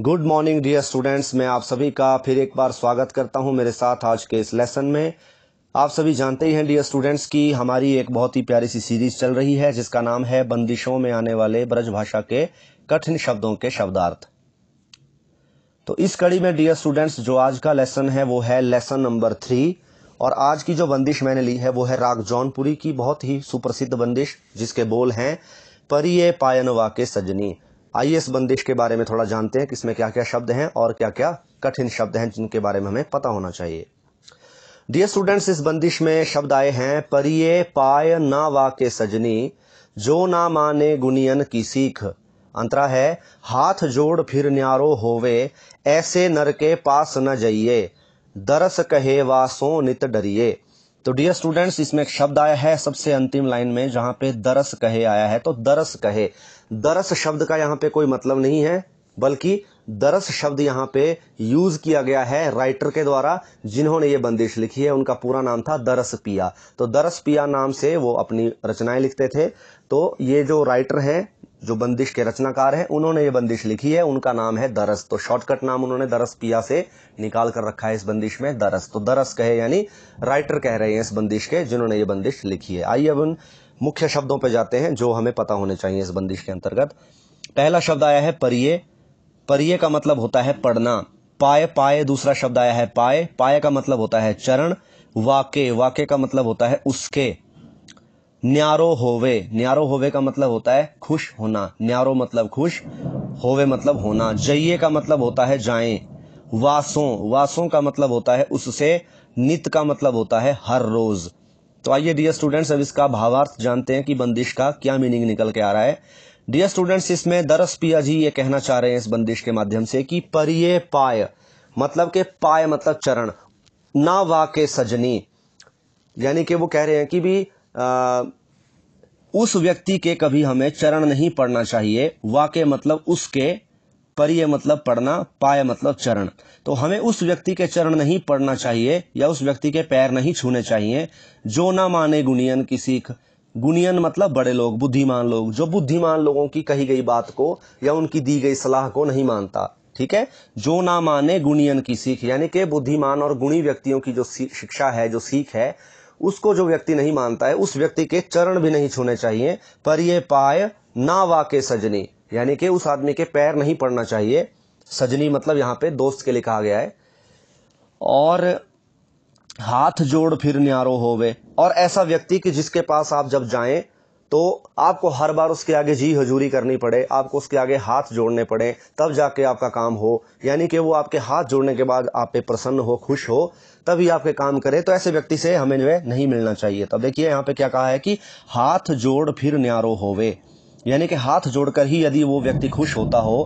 good morning dear students मैं आप सभी का फिर एक बार स्वागत करता हूं मेरे साथ आज के इस लेसन में आप सभी जानते ही हैं डियर स्टूडेंट्स की हमारी एक बहुत ही प्यारी सी सीरीज चल रही है जिसका नाम है बंदिशों में आने वाले ब्रज भाषा के कठिन शब्दों के शब्दार्थ तो इस कड़ी में डियर स्टूडेंट्स जो आज का लेसन है वो है लेसन नंबर थ्री और आज की जो बंदिश मैंने ली है वो है राग जौनपुरी की बहुत ही सुप्रसिद्ध बंदिश जिसके बोल हैं परिये पायनवा के सजनी आइए इस बंदिश के बारे में थोड़ा जानते हैं कि इसमें क्या क्या शब्द हैं और क्या क्या कठिन शब्द हैं जिनके बारे में हमें पता होना चाहिए डियर स्टूडेंट्स इस बंदिश में शब्द आए हैं परिये पाय ना वाके सजनी जो ना माने गुनियन की सीख अंतरा है हाथ जोड़ फिर न्यारो होवे ऐसे नर के पास न जाइए दरस कहे वासो नित डरिए तो डियर स्टूडेंट्स इसमें एक शब्द आया है सबसे अंतिम लाइन में जहां पे दरस कहे आया है तो दरस कहे दरस शब्द का यहां पे कोई मतलब नहीं है बल्कि दरस शब्द यहां पे यूज किया गया है राइटर के द्वारा जिन्होंने ये बंदिश लिखी है उनका पूरा नाम था दरस पिया तो दरस पिया नाम से वो अपनी रचनाएं लिखते थे तो ये जो राइटर है जो बंदिश के रचनाकार हैं उन्होंने ये बंदिश लिखी है उनका नाम है दरस तो शॉर्टकट नाम उन्होंने दरस पिया से निकाल कर रखा है इस बंदिश में दरस तो दरस कहे यानी राइटर कह रहे हैं इस बंदिश के जिन्होंने ये बंदिश लिखी है आइए अब उन मुख्य शब्दों पर जाते हैं जो हमें पता होने चाहिए इस बंदिश के अंतर्गत पहला शब्द आया है परिये परिये का मतलब होता है पढ़ना पाए पाए दूसरा शब्द आया है पाए पाए का मतलब होता है चरण वाके वाके का मतलब होता है उसके न्यारो होवे न्यारो होवे का मतलब होता है खुश होना न्यारो मतलब खुश होवे मतलब होना जइए का मतलब होता है जाएं वासों वासों का मतलब होता है उससे नित का मतलब होता है हर रोज तो आइए डियर स्टूडेंट्स अब इसका भावार्थ जानते हैं कि बंदिश का क्या मीनिंग निकल के आ रहा है डियर स्टूडेंट्स इसमें दरस पिया जी ये कहना चाह रहे हैं इस बंदिश के माध्यम से कि परिये पाय मतलब के पाय मतलब चरण ना वाके सजनी यानी कि वो कह रहे हैं कि भी उस व्यक्ति के कभी हमें चरण नहीं पढ़ना चाहिए वाक्य मतलब उसके परिय मतलब पढ़ना पाय मतलब चरण तो हमें उस व्यक्ति के चरण नहीं पढ़ना चाहिए या उस व्यक्ति के पैर नहीं छूने चाहिए जो ना माने गुनियन की सीख गुनियन मतलब बड़े लोग बुद्धिमान लोग जो बुद्धिमान लोगों की कही गई बात को या उनकी दी गई सलाह को नहीं मानता ठीक है जो ना माने गुणियन की सीख यानी कि बुद्धिमान और गुणी व्यक्तियों की जो शिक्षा है जो सीख है उसको जो व्यक्ति नहीं मानता है उस व्यक्ति के चरण भी नहीं छूने चाहिए पर ये पाय ना वाके सजनी यानी कि उस आदमी के पैर नहीं पड़ना चाहिए सजनी मतलब यहां पे दोस्त के लिए कहा गया है और हाथ जोड़ फिर न्यारो होवे और ऐसा व्यक्ति कि जिसके पास आप जब जाएं तो आपको हर बार उसके आगे जी हजूरी करनी पड़े आपको उसके आगे हाथ जोड़ने पड़े तब जाके आपका काम हो यानी कि वो आपके हाथ जोड़ने के बाद आप पे प्रसन्न हो खुश हो तभी आपके काम करे तो ऐसे व्यक्ति से हमें जो है नहीं मिलना चाहिए तब तो देखिए यहाँ पे क्या कहा है कि हाथ जोड़ फिर न्यारो होवे यानी कि हाथ जोड़कर ही यदि वो व्यक्ति खुश होता हो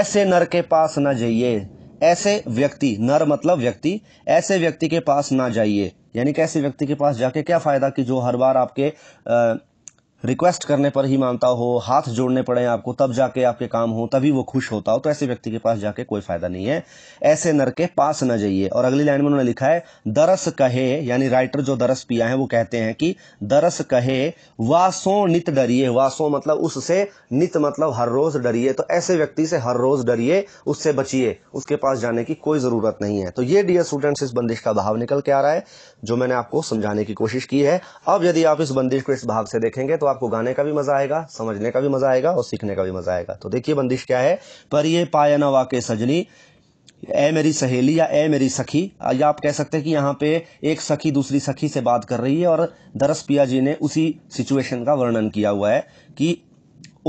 ऐसे नर के पास ना जाइए ऐसे व्यक्ति नर मतलब व्यक्ति ऐसे व्यक्ति के पास ना जाइए यानी कि ऐसे व्यक्ति के पास जाके क्या फायदा कि जो हर बार आपके आ, रिक्वेस्ट करने पर ही मानता हो हाथ जोड़ने पड़े आपको तब जाके आपके काम हो तभी वो खुश होता हो तो ऐसे व्यक्ति के पास जाके कोई फायदा नहीं है ऐसे नर के पास न जाइए और अगली लाइन में उन्होंने लिखा है दरस कहे यानी राइटर जो दरस पिया है वो कहते हैं कि दरस कहे वासो नित डरिए वासो मतलब उससे नित मतलब हर रोज डरिए तो ऐसे व्यक्ति से हर रोज डरिए उससे बचिए उसके पास जाने की कोई जरूरत नहीं है तो ये डियर स्टूडेंट्स इस बंदिश का भाव निकल के आ रहा है जो मैंने आपको समझाने की कोशिश की है अब यदि आप इस बंदिश को इस भाव से देखेंगे तो आप आपको गाने का भी मजा आएगा समझने का भी मजा आएगा और सीखने का भी मजा आएगा तो देखिए बंदिश क्या है पर ये पाया नवा वाके सजनी ए मेरी सहेली या ए मेरी सखी या आप कह सकते हैं कि यहाँ पे एक सखी दूसरी सखी से बात कर रही है और दरस पिया जी ने उसी सिचुएशन का वर्णन किया हुआ है कि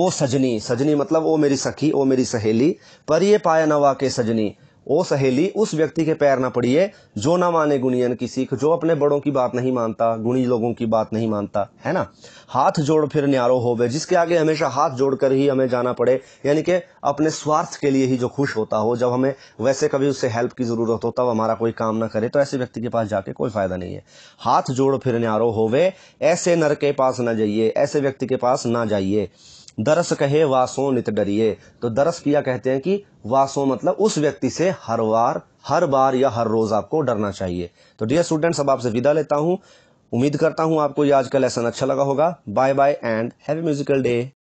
ओ सजनी सजनी मतलब ओ मेरी सखी ओ मेरी सहेली पर ये पाया नवा के सजनी ओ सहेली उस व्यक्ति के पैर ना पड़िए जो ना माने गुणियन की सीख जो अपने बड़ों की बात नहीं मानता गुणी लोगों की बात नहीं मानता है ना हाथ जोड़ फिर न्यारो होवे जिसके आगे हमेशा हाथ जोड़कर ही हमें जाना पड़े यानी कि अपने स्वार्थ के लिए ही जो खुश होता हो जब हमें वैसे कभी उससे हेल्प की ज़रूरत हो तब हमारा कोई काम ना करे तो ऐसे व्यक्ति के पास जाके कोई फ़ायदा नहीं है हाथ जोड़ फिर न्यारो होवे ऐसे नर के पास ना जाइए ऐसे व्यक्ति के पास ना जाइए दरस कहे वासो नित डरिए तो दरस किया कहते हैं कि वासो मतलब उस व्यक्ति से हर बार हर बार या हर रोज आपको डरना चाहिए तो डियर स्टूडेंट्स अब आपसे विदा लेता हूं उम्मीद करता हूं आपको ये आज का लेसन अच्छा लगा होगा bye bye and have a musical day